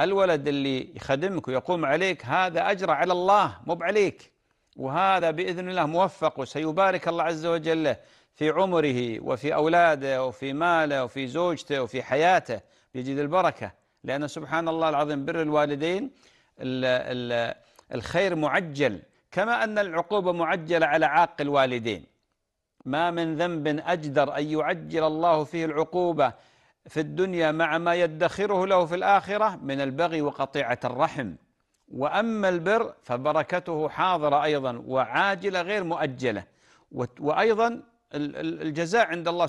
الولد اللي يخدمك ويقوم عليك هذا أجر على الله مو عليك وهذا بإذن الله موفق وسيبارك الله عز وجل له في عمره وفي أولاده وفي ماله وفي زوجته وفي حياته يجد البركة لأن سبحان الله العظيم بر الوالدين الخير معجل كما أن العقوبة معجلة على عاق الوالدين ما من ذنب أجدر أن يعجل الله فيه العقوبة في الدنيا مع ما يدخره له في الآخرة من البغي وقطيعة الرحم وأما البر فبركته حاضرة أيضا وعاجلة غير مؤجلة وأيضا الجزاء عند الله